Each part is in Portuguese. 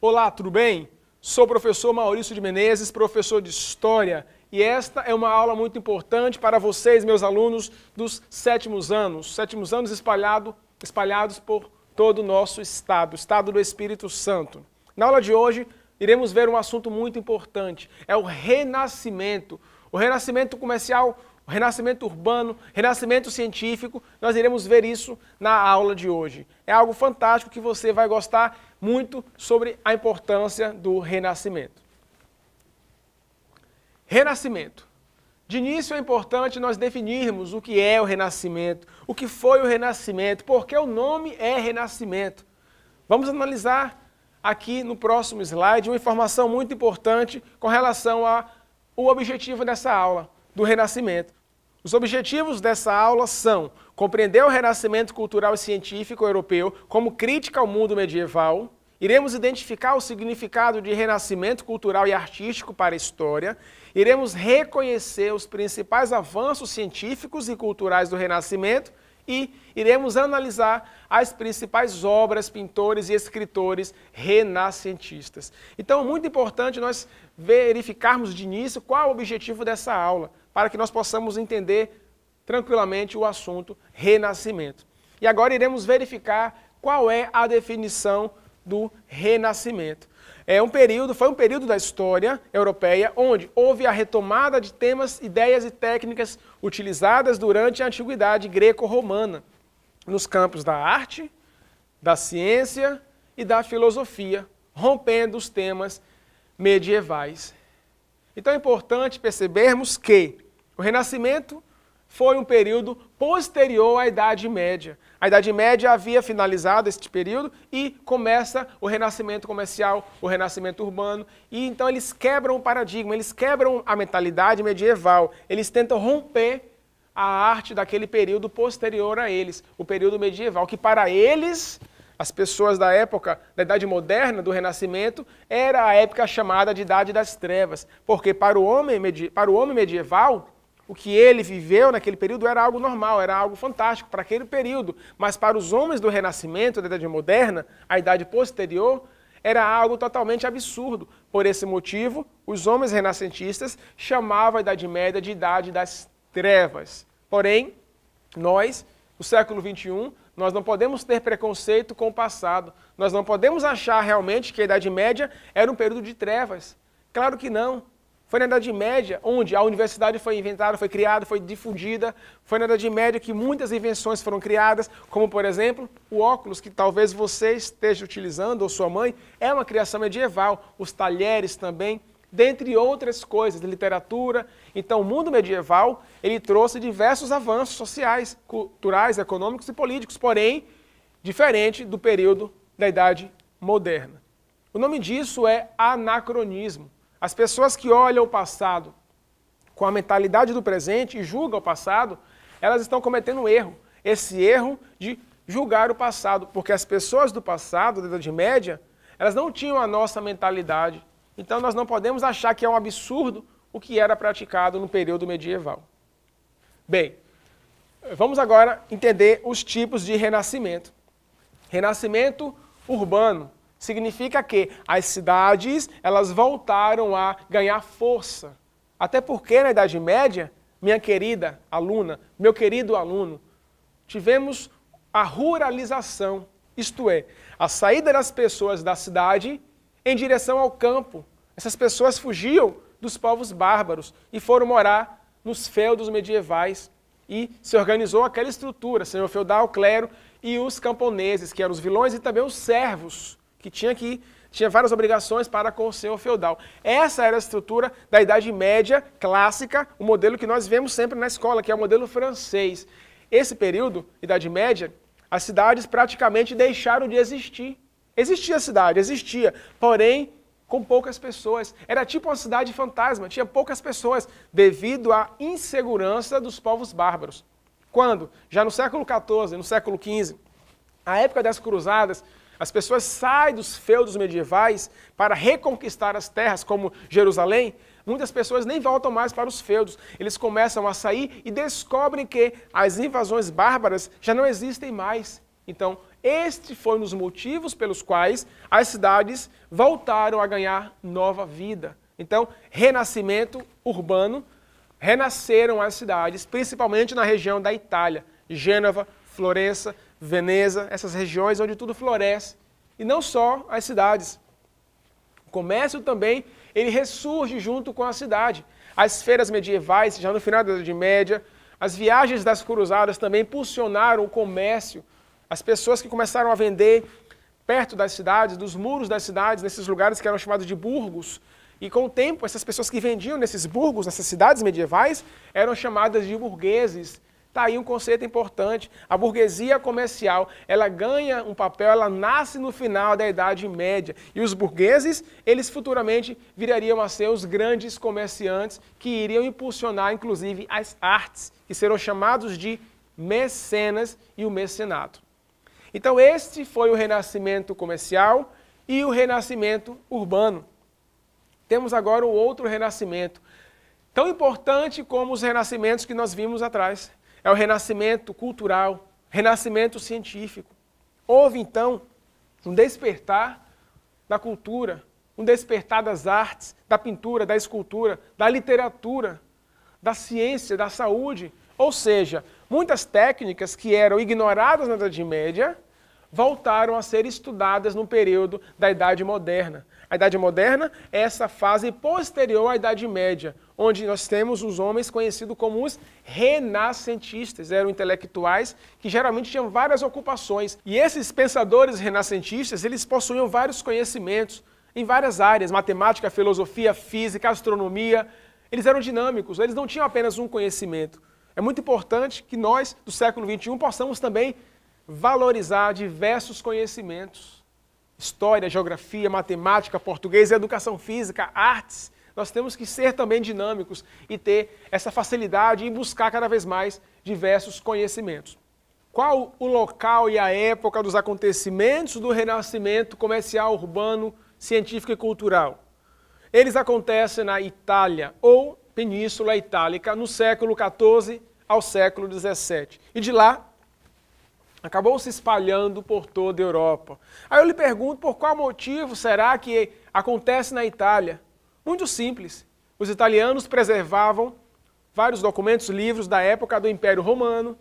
Olá, tudo bem? Sou o professor Maurício de Menezes, professor de História, e esta é uma aula muito importante para vocês, meus alunos dos sétimos anos, sétimos anos espalhado, espalhados por todo o nosso estado, o estado do Espírito Santo. Na aula de hoje, iremos ver um assunto muito importante, é o renascimento, o renascimento comercial o renascimento urbano, renascimento científico. Nós iremos ver isso na aula de hoje. É algo fantástico que você vai gostar muito sobre a importância do renascimento. Renascimento. De início é importante nós definirmos o que é o renascimento, o que foi o renascimento, porque o nome é renascimento. Vamos analisar aqui no próximo slide uma informação muito importante com relação ao objetivo dessa aula, do renascimento. Os objetivos dessa aula são compreender o renascimento cultural e científico europeu como crítica ao mundo medieval, iremos identificar o significado de renascimento cultural e artístico para a história, iremos reconhecer os principais avanços científicos e culturais do renascimento e iremos analisar as principais obras, pintores e escritores renascentistas. Então, muito importante nós verificarmos de início qual é o objetivo dessa aula para que nós possamos entender tranquilamente o assunto renascimento. E agora iremos verificar qual é a definição do renascimento. É um período, foi um período da história europeia onde houve a retomada de temas, ideias e técnicas utilizadas durante a antiguidade greco-romana nos campos da arte, da ciência e da filosofia, rompendo os temas medievais. Então é importante percebermos que o Renascimento foi um período posterior à Idade Média. A Idade Média havia finalizado este período e começa o renascimento comercial, o renascimento urbano. E então eles quebram o paradigma, eles quebram a mentalidade medieval, eles tentam romper a arte daquele período posterior a eles, o período medieval, que para eles, as pessoas da época, da Idade Moderna, do Renascimento, era a época chamada de Idade das Trevas. Porque para o homem, para o homem medieval, o que ele viveu naquele período era algo normal, era algo fantástico para aquele período, mas para os homens do Renascimento, da Idade Moderna, a Idade Posterior, era algo totalmente absurdo. Por esse motivo, os homens renascentistas chamavam a Idade Média de Idade das Trevas. Porém, nós, no século XXI, nós não podemos ter preconceito com o passado. Nós não podemos achar realmente que a Idade Média era um período de trevas. Claro que não. Foi na Idade Média onde a universidade foi inventada, foi criada, foi difundida. Foi na Idade Média que muitas invenções foram criadas, como por exemplo o óculos que talvez você esteja utilizando ou sua mãe, é uma criação medieval. Os talheres também, dentre outras coisas, literatura. Então, o mundo medieval ele trouxe diversos avanços sociais, culturais, econômicos e políticos, porém diferente do período da Idade Moderna. O nome disso é anacronismo. As pessoas que olham o passado com a mentalidade do presente e julgam o passado, elas estão cometendo um erro. Esse erro de julgar o passado, porque as pessoas do passado, da Idade Média, elas não tinham a nossa mentalidade. Então nós não podemos achar que é um absurdo o que era praticado no período medieval. Bem, vamos agora entender os tipos de renascimento. Renascimento urbano, Significa que as cidades, elas voltaram a ganhar força. Até porque na Idade Média, minha querida aluna, meu querido aluno, tivemos a ruralização, isto é, a saída das pessoas da cidade em direção ao campo. Essas pessoas fugiam dos povos bárbaros e foram morar nos feudos medievais e se organizou aquela estrutura, senhor feudal, clero e os camponeses, que eram os vilões e também os servos, que tinha que tinha várias obrigações para com o seu feudal. Essa era a estrutura da Idade Média clássica, o modelo que nós vemos sempre na escola, que é o modelo francês. Esse período, Idade Média, as cidades praticamente deixaram de existir. Existia a cidade, existia, porém com poucas pessoas. Era tipo uma cidade fantasma, tinha poucas pessoas, devido à insegurança dos povos bárbaros. Quando? Já no século XIV, no século XV, a época das cruzadas, as pessoas saem dos feudos medievais para reconquistar as terras como Jerusalém. Muitas pessoas nem voltam mais para os feudos. Eles começam a sair e descobrem que as invasões bárbaras já não existem mais. Então, este foi um dos motivos pelos quais as cidades voltaram a ganhar nova vida. Então, renascimento urbano, renasceram as cidades, principalmente na região da Itália, Gênova, Florença, Veneza, essas regiões onde tudo floresce. E não só as cidades. O comércio também, ele ressurge junto com a cidade. As feiras medievais, já no final da Idade Média, as viagens das cruzadas também impulsionaram o comércio. As pessoas que começaram a vender perto das cidades, dos muros das cidades, nesses lugares que eram chamados de burgos. E com o tempo, essas pessoas que vendiam nesses burgos, nessas cidades medievais, eram chamadas de burgueses. Está aí um conceito importante. A burguesia comercial, ela ganha um papel, ela nasce no final da Idade Média. E os burgueses, eles futuramente virariam a ser os grandes comerciantes que iriam impulsionar, inclusive, as artes, que serão chamados de mecenas e o mecenato. Então, este foi o renascimento comercial e o renascimento urbano. Temos agora o outro renascimento, tão importante como os renascimentos que nós vimos atrás é o renascimento cultural, renascimento científico. Houve então um despertar da cultura, um despertar das artes, da pintura, da escultura, da literatura, da ciência, da saúde. Ou seja, muitas técnicas que eram ignoradas na Idade Média voltaram a ser estudadas no período da Idade Moderna. A Idade Moderna é essa fase posterior à Idade Média, onde nós temos os homens conhecidos como os renascentistas. Eram intelectuais que geralmente tinham várias ocupações. E esses pensadores renascentistas, eles possuíam vários conhecimentos em várias áreas, matemática, filosofia, física, astronomia. Eles eram dinâmicos, eles não tinham apenas um conhecimento. É muito importante que nós, do século XXI, possamos também valorizar diversos conhecimentos história, geografia, matemática, português, educação física, artes, nós temos que ser também dinâmicos e ter essa facilidade em buscar cada vez mais diversos conhecimentos. Qual o local e a época dos acontecimentos do renascimento comercial, urbano, científico e cultural? Eles acontecem na Itália ou Península Itálica no século XIV ao século XVII. E de lá acabou se espalhando por toda a Europa. Aí eu lhe pergunto por qual motivo será que acontece na Itália? Muito simples. Os italianos preservavam vários documentos, livros da época do Império Romano.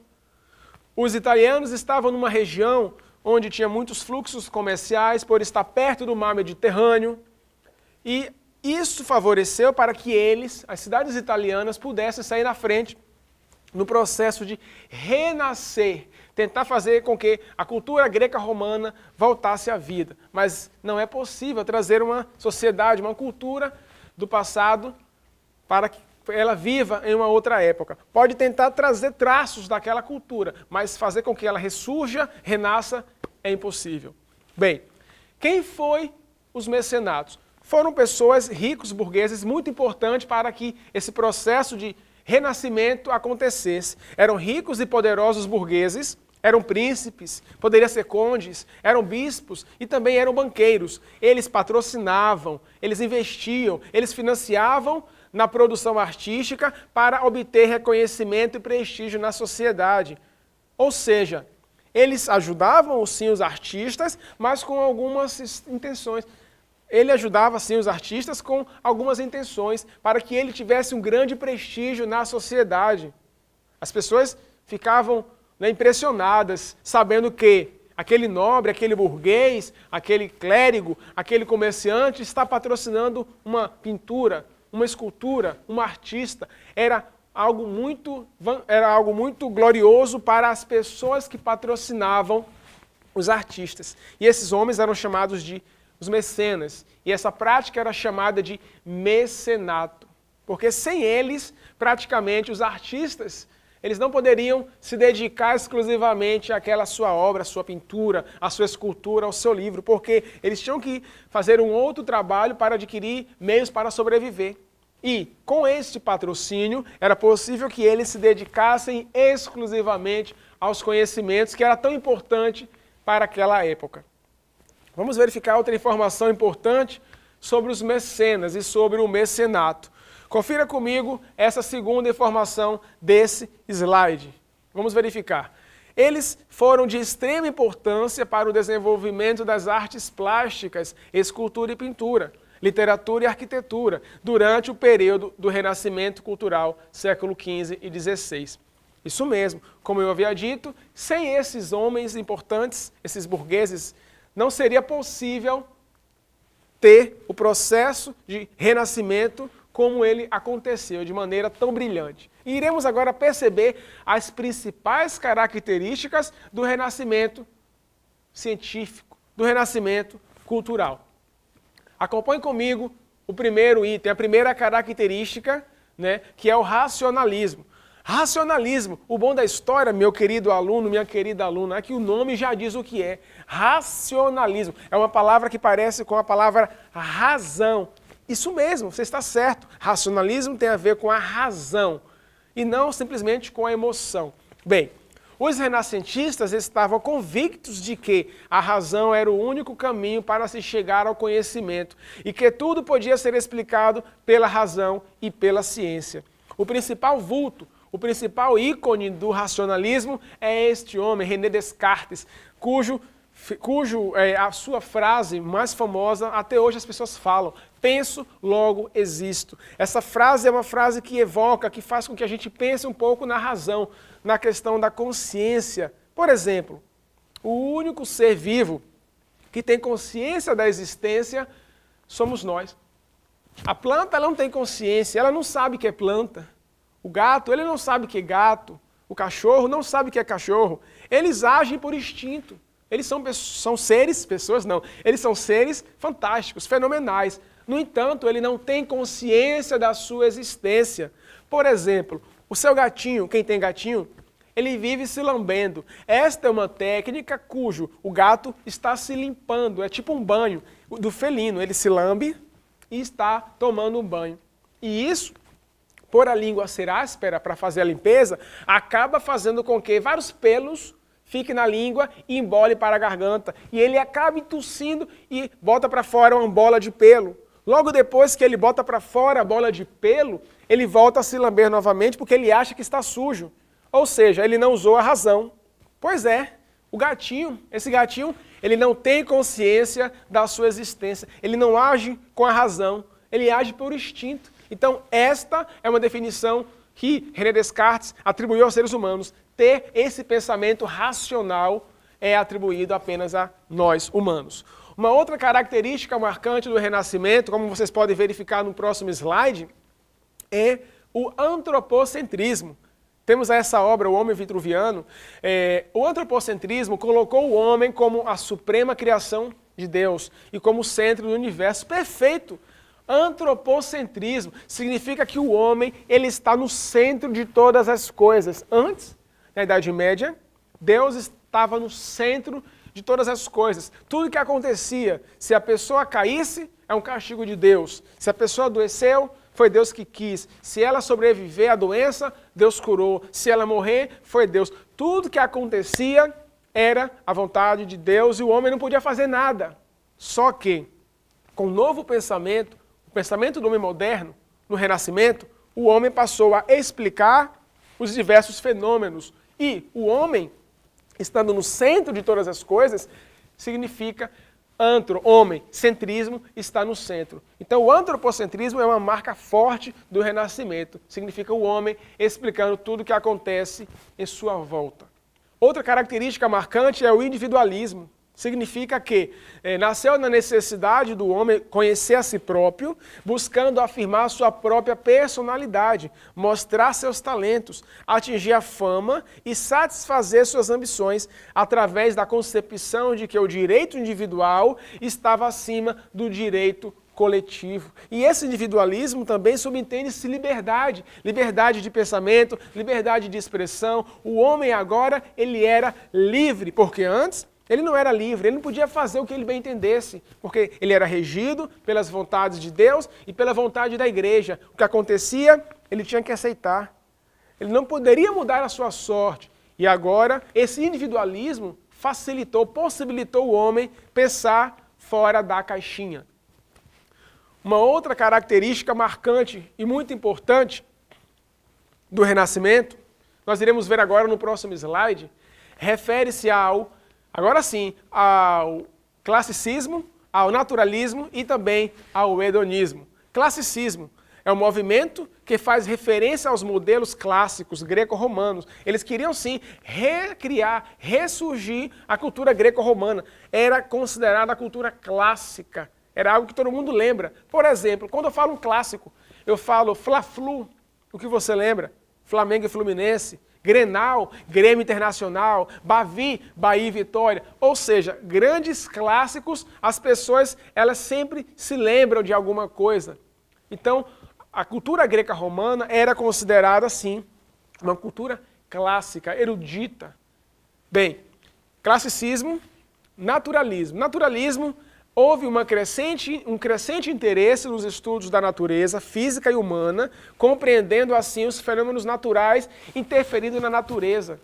Os italianos estavam numa região onde tinha muitos fluxos comerciais por estar perto do mar Mediterrâneo. E isso favoreceu para que eles, as cidades italianas, pudessem sair na frente no processo de renascer, tentar fazer com que a cultura greca-romana voltasse à vida. Mas não é possível trazer uma sociedade, uma cultura do passado para que ela viva em uma outra época. Pode tentar trazer traços daquela cultura, mas fazer com que ela ressurja, renasça, é impossível. Bem, quem foi os mecenatos? Foram pessoas ricos, burgueses, muito importantes para que esse processo de renascimento acontecesse. Eram ricos e poderosos burgueses eram príncipes, poderiam ser condes, eram bispos e também eram banqueiros. Eles patrocinavam, eles investiam, eles financiavam na produção artística para obter reconhecimento e prestígio na sociedade. Ou seja, eles ajudavam sim os artistas, mas com algumas intenções. Ele ajudava sim os artistas com algumas intenções para que ele tivesse um grande prestígio na sociedade. As pessoas ficavam né, impressionadas, sabendo que aquele nobre, aquele burguês, aquele clérigo, aquele comerciante está patrocinando uma pintura, uma escultura, uma artista. Era algo muito, era algo muito glorioso para as pessoas que patrocinavam os artistas. E esses homens eram chamados de os mecenas. E essa prática era chamada de mecenato, porque sem eles, praticamente os artistas eles não poderiam se dedicar exclusivamente àquela sua obra, à sua pintura, à sua escultura, ao seu livro, porque eles tinham que fazer um outro trabalho para adquirir meios para sobreviver. E com este patrocínio, era possível que eles se dedicassem exclusivamente aos conhecimentos que era tão importante para aquela época. Vamos verificar outra informação importante sobre os mecenas e sobre o mecenato. Confira comigo essa segunda informação desse slide. Vamos verificar. Eles foram de extrema importância para o desenvolvimento das artes plásticas, escultura e pintura, literatura e arquitetura, durante o período do Renascimento Cultural, século XV e XVI. Isso mesmo, como eu havia dito, sem esses homens importantes, esses burgueses, não seria possível ter o processo de renascimento como ele aconteceu de maneira tão brilhante. E iremos agora perceber as principais características do renascimento científico, do renascimento cultural. Acompanhe comigo o primeiro item, a primeira característica, né, que é o racionalismo. Racionalismo, o bom da história, meu querido aluno, minha querida aluna, é que o nome já diz o que é. Racionalismo é uma palavra que parece com a palavra razão. Isso mesmo, você está certo. Racionalismo tem a ver com a razão e não simplesmente com a emoção. Bem, os renascentistas estavam convictos de que a razão era o único caminho para se chegar ao conhecimento e que tudo podia ser explicado pela razão e pela ciência. O principal vulto, o principal ícone do racionalismo é este homem, René Descartes, cujo cujo é, a sua frase mais famosa até hoje as pessoas falam: penso, logo existo. Essa frase é uma frase que evoca, que faz com que a gente pense um pouco na razão, na questão da consciência. Por exemplo, o único ser vivo que tem consciência da existência somos nós. A planta ela não tem consciência, ela não sabe que é planta. O gato, ele não sabe que é gato. O cachorro não sabe que é cachorro. Eles agem por instinto. Eles são, são seres, pessoas não, eles são seres fantásticos, fenomenais. No entanto, ele não tem consciência da sua existência. Por exemplo, o seu gatinho, quem tem gatinho, ele vive se lambendo. Esta é uma técnica cujo o gato está se limpando, é tipo um banho do felino. Ele se lambe e está tomando um banho. E isso, por a língua ser áspera para fazer a limpeza, acaba fazendo com que vários pelos fique na língua e embole para a garganta. E ele acaba tossindo e bota para fora uma bola de pelo. Logo depois que ele bota para fora a bola de pelo, ele volta a se lamber novamente porque ele acha que está sujo. Ou seja, ele não usou a razão. Pois é, o gatinho, esse gatinho, ele não tem consciência da sua existência. Ele não age com a razão, ele age por instinto. Então, esta é uma definição que René Descartes atribuiu aos seres humanos ter esse pensamento racional é atribuído apenas a nós humanos. Uma outra característica marcante do Renascimento, como vocês podem verificar no próximo slide, é o antropocentrismo. Temos essa obra, O Homem Vitruviano. É, o antropocentrismo colocou o homem como a suprema criação de Deus e como centro do universo perfeito. Antropocentrismo significa que o homem ele está no centro de todas as coisas, antes na Idade Média, Deus estava no centro de todas as coisas. Tudo que acontecia, se a pessoa caísse, é um castigo de Deus. Se a pessoa adoeceu, foi Deus que quis. Se ela sobreviver à doença, Deus curou. Se ela morrer, foi Deus. Tudo que acontecia era a vontade de Deus e o homem não podia fazer nada. Só que, com o novo pensamento, o pensamento do homem moderno, no Renascimento, o homem passou a explicar os diversos fenômenos e o homem, estando no centro de todas as coisas, significa antro, homem, centrismo está no centro. Então o antropocentrismo é uma marca forte do renascimento, significa o homem explicando tudo o que acontece em sua volta. Outra característica marcante é o individualismo. Significa que eh, nasceu na necessidade do homem conhecer a si próprio, buscando afirmar sua própria personalidade, mostrar seus talentos, atingir a fama e satisfazer suas ambições através da concepção de que o direito individual estava acima do direito coletivo. E esse individualismo também subentende-se liberdade, liberdade de pensamento, liberdade de expressão. O homem agora ele era livre, porque antes ele não era livre, ele não podia fazer o que ele bem entendesse, porque ele era regido pelas vontades de Deus e pela vontade da igreja. O que acontecia, ele tinha que aceitar. Ele não poderia mudar a sua sorte. E agora, esse individualismo facilitou, possibilitou o homem pensar fora da caixinha. Uma outra característica marcante e muito importante do Renascimento, nós iremos ver agora no próximo slide, refere-se ao Agora sim, ao classicismo, ao naturalismo e também ao hedonismo. Classicismo é um movimento que faz referência aos modelos clássicos greco-romanos. Eles queriam sim recriar, ressurgir a cultura greco-romana. Era considerada a cultura clássica. Era algo que todo mundo lembra. Por exemplo, quando eu falo um clássico, eu falo Fla-Flu. O que você lembra? Flamengo e Fluminense. Grenal, Grêmio Internacional, Bavi, Bahia e Vitória. Ou seja, grandes clássicos, as pessoas elas sempre se lembram de alguma coisa. Então, a cultura greca-romana era considerada assim uma cultura clássica, erudita. Bem, classicismo, naturalismo. Naturalismo houve crescente, um crescente interesse nos estudos da natureza física e humana, compreendendo assim os fenômenos naturais interferindo na natureza.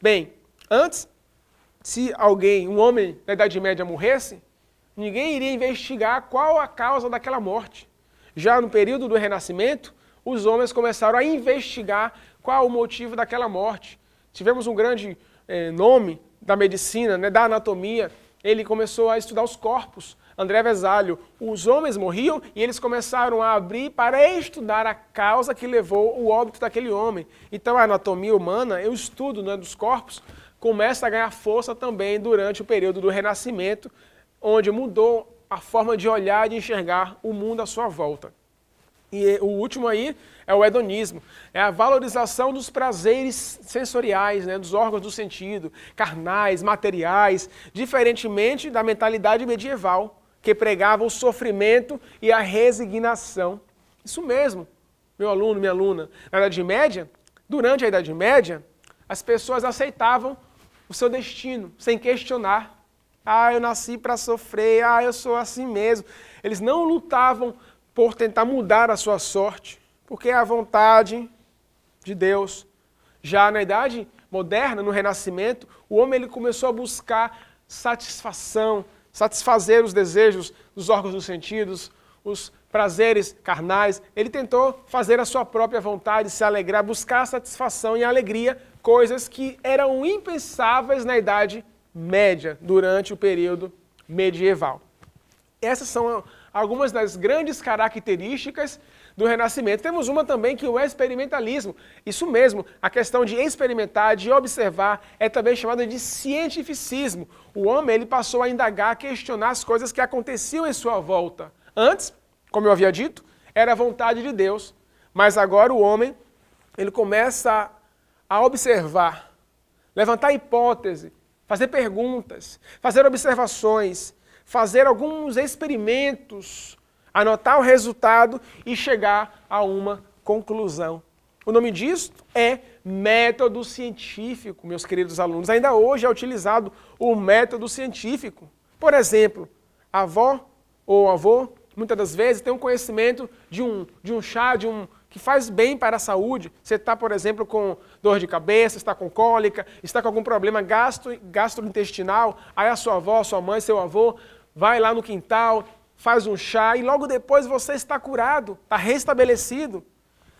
Bem, antes, se alguém, um homem da Idade Média morresse, ninguém iria investigar qual a causa daquela morte. Já no período do Renascimento, os homens começaram a investigar qual o motivo daquela morte. Tivemos um grande eh, nome da medicina, né, da anatomia, ele começou a estudar os corpos. André Vesalho, os homens morriam e eles começaram a abrir para estudar a causa que levou o óbito daquele homem. Então a anatomia humana, eu estudo né, dos corpos, começa a ganhar força também durante o período do Renascimento, onde mudou a forma de olhar e de enxergar o mundo à sua volta. E o último aí é o hedonismo, é a valorização dos prazeres sensoriais, né, dos órgãos do sentido, carnais, materiais, diferentemente da mentalidade medieval, que pregava o sofrimento e a resignação. Isso mesmo, meu aluno, minha aluna. Na Idade Média, durante a Idade Média, as pessoas aceitavam o seu destino sem questionar. Ah, eu nasci para sofrer, ah, eu sou assim mesmo. Eles não lutavam por tentar mudar a sua sorte, porque é a vontade de Deus. Já na idade moderna, no Renascimento, o homem ele começou a buscar satisfação, satisfazer os desejos dos órgãos dos sentidos, os prazeres carnais. Ele tentou fazer a sua própria vontade, se alegrar, buscar satisfação e alegria, coisas que eram impensáveis na Idade Média, durante o período medieval. Essas são algumas das grandes características do Renascimento. Temos uma também que o experimentalismo. Isso mesmo, a questão de experimentar, de observar, é também chamada de cientificismo. O homem ele passou a indagar, a questionar as coisas que aconteciam em sua volta. Antes, como eu havia dito, era a vontade de Deus, mas agora o homem ele começa a observar, levantar hipótese, fazer perguntas, fazer observações, fazer alguns experimentos, anotar o resultado e chegar a uma conclusão. O nome disso é método científico, meus queridos alunos. Ainda hoje é utilizado o método científico. Por exemplo, a avó ou avô, muitas das vezes, tem um conhecimento de um, de um chá, de um que faz bem para a saúde. Você está, por exemplo, com dor de cabeça, está com cólica, está com algum problema gastro, gastrointestinal, aí a sua avó, sua mãe, seu avô vai lá no quintal, faz um chá e logo depois você está curado, está restabelecido.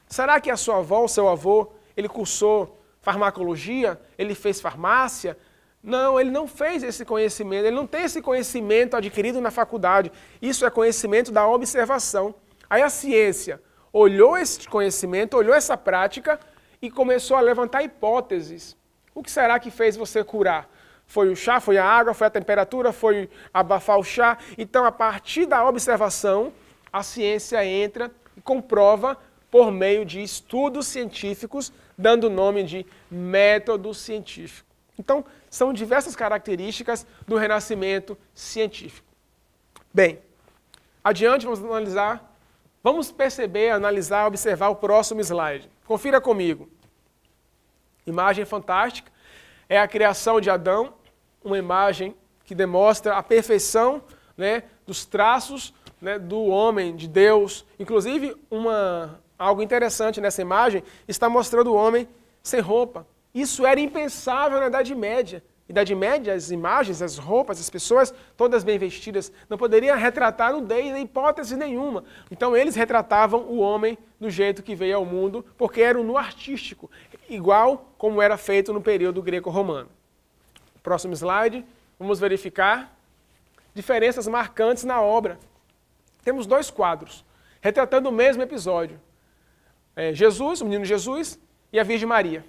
Será que a sua avó, o seu avô, ele cursou farmacologia? Ele fez farmácia? Não, ele não fez esse conhecimento, ele não tem esse conhecimento adquirido na faculdade. Isso é conhecimento da observação. Aí a ciência olhou esse conhecimento, olhou essa prática e começou a levantar hipóteses. O que será que fez você curar? Foi o chá, foi a água, foi a temperatura, foi abafar o chá. Então, a partir da observação, a ciência entra e comprova por meio de estudos científicos, dando o nome de método científico. Então, são diversas características do renascimento científico. Bem, adiante vamos analisar, vamos perceber, analisar, observar o próximo slide. Confira comigo. Imagem fantástica é a criação de Adão, uma imagem que demonstra a perfeição né, dos traços né, do homem, de Deus. Inclusive, uma, algo interessante nessa imagem está mostrando o homem sem roupa. Isso era impensável na Idade Média. Idade Média, as imagens, as roupas, as pessoas, todas bem vestidas, não poderiam retratar nudez em hipótese nenhuma. Então eles retratavam o homem do jeito que veio ao mundo, porque era o nu artístico, igual como era feito no período greco-romano. Próximo slide, vamos verificar diferenças marcantes na obra. Temos dois quadros, retratando o mesmo episódio. É Jesus, o menino Jesus, e a Virgem Maria.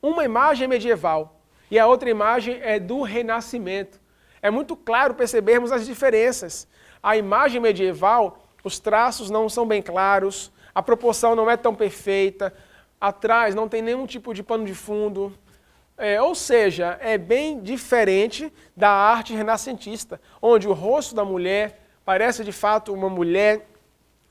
Uma imagem é medieval e a outra imagem é do Renascimento. É muito claro percebermos as diferenças. A imagem medieval, os traços não são bem claros, a proporção não é tão perfeita, atrás não tem nenhum tipo de pano de fundo. É, ou seja, é bem diferente da arte renascentista, onde o rosto da mulher parece de fato uma mulher,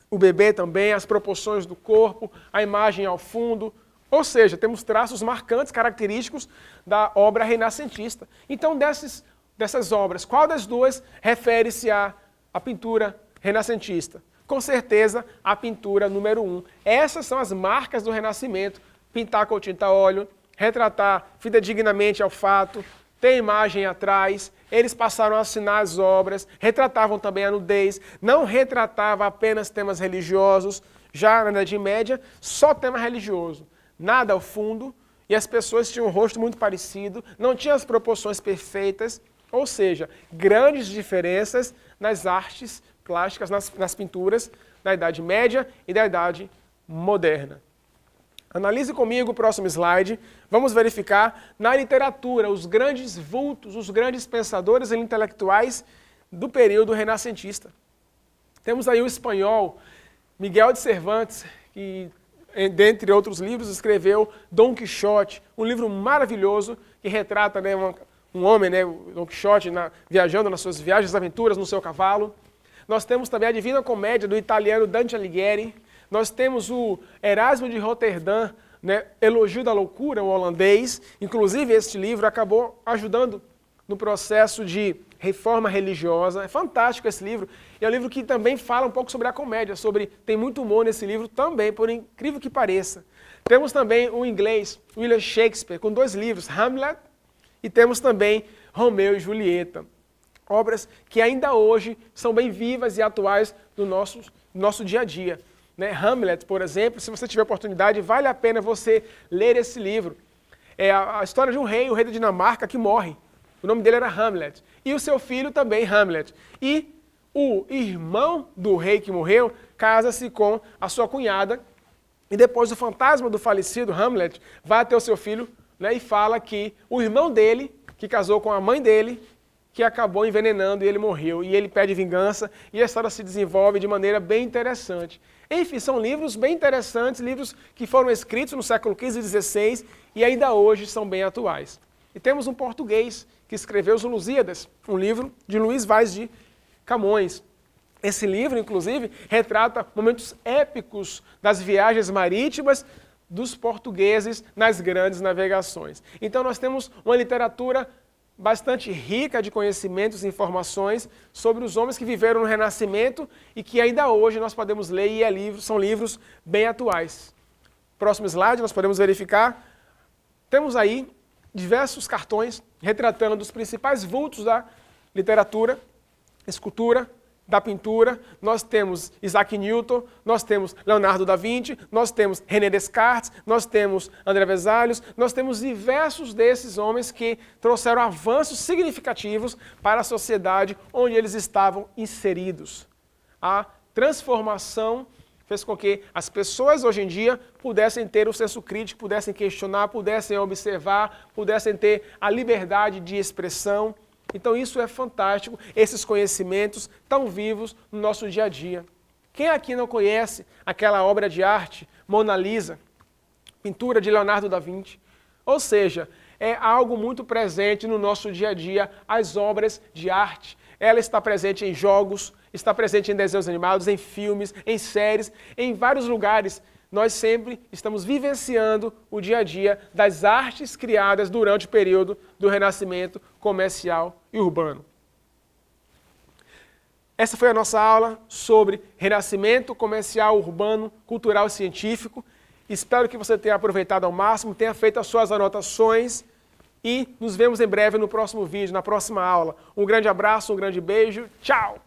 o bebê também, as proporções do corpo, a imagem ao fundo. Ou seja, temos traços marcantes, característicos da obra renascentista. Então, desses, dessas obras, qual das duas refere-se à, à pintura renascentista? com certeza a pintura número um. Essas são as marcas do Renascimento: pintar com tinta tá óleo, retratar fidedignamente ao fato, ter imagem atrás. Eles passaram a assinar as obras, retratavam também a nudez, não retratava apenas temas religiosos. Já na Idade Média, só tema religioso, nada ao fundo, e as pessoas tinham um rosto muito parecido, não tinham as proporções perfeitas, ou seja, grandes diferenças nas artes clássicas nas, nas pinturas da Idade Média e da Idade Moderna. Analise comigo o próximo slide. Vamos verificar na literatura os grandes vultos, os grandes pensadores e intelectuais do período renascentista. Temos aí o espanhol Miguel de Cervantes, que, eh, dentre outros livros, escreveu Dom Quixote, um livro maravilhoso que retrata né, um, um homem, né, Dom Quixote, na, viajando nas suas viagens, aventuras no seu cavalo. Nós temos também a Divina Comédia do italiano Dante Alighieri. Nós temos o Erasmo de Roterdã, né, Elogio da Loucura, um holandês. Inclusive, este livro acabou ajudando no processo de reforma religiosa. É fantástico esse livro. E é um livro que também fala um pouco sobre a comédia, sobre tem muito humor nesse livro também, por incrível que pareça. Temos também o inglês William Shakespeare com dois livros, Hamlet, e temos também Romeu e Julieta obras que ainda hoje são bem vivas e atuais no nosso, nosso dia a dia. Né? Hamlet, por exemplo, se você tiver oportunidade, vale a pena você ler esse livro. É a, a história de um rei, o rei da Dinamarca, que morre. O nome dele era Hamlet. E o seu filho também, Hamlet. E o irmão do rei que morreu casa-se com a sua cunhada. E depois o fantasma do falecido Hamlet vai até o seu filho né, e fala que o irmão dele, que casou com a mãe dele, que acabou envenenando e ele morreu. E ele pede vingança e a história se desenvolve de maneira bem interessante. Enfim, são livros bem interessantes, livros que foram escritos no século XV e XVI e ainda hoje são bem atuais. E temos um português que escreveu Os Lusíadas, um livro de Luiz Vaz de Camões. Esse livro, inclusive, retrata momentos épicos das viagens marítimas dos portugueses nas grandes navegações. Então nós temos uma literatura bastante rica de conhecimentos e informações sobre os homens que viveram no Renascimento e que ainda hoje nós podemos ler e é livro, são livros bem atuais. Próximo slide, nós podemos verificar. Temos aí diversos cartões retratando dos principais vultos da literatura, escultura, da pintura, nós temos Isaac Newton, nós temos Leonardo da Vinci, nós temos René Descartes, nós temos André Vesalius, nós temos diversos desses homens que trouxeram avanços significativos para a sociedade onde eles estavam inseridos. A transformação fez com que as pessoas hoje em dia pudessem ter o senso crítico, pudessem questionar, pudessem observar, pudessem ter a liberdade de expressão. Então isso é fantástico, esses conhecimentos tão vivos no nosso dia a dia. Quem aqui não conhece aquela obra de arte, Mona Lisa, pintura de Leonardo da Vinci? Ou seja, é algo muito presente no nosso dia a dia, as obras de arte. Ela está presente em jogos, está presente em desenhos animados, em filmes, em séries, em vários lugares nós sempre estamos vivenciando o dia a dia das artes criadas durante o período do Renascimento comercial e urbano. Essa foi a nossa aula sobre Renascimento comercial, urbano, cultural e científico. Espero que você tenha aproveitado ao máximo, tenha feito as suas anotações e nos vemos em breve no próximo vídeo, na próxima aula. Um grande abraço, um grande beijo, tchau!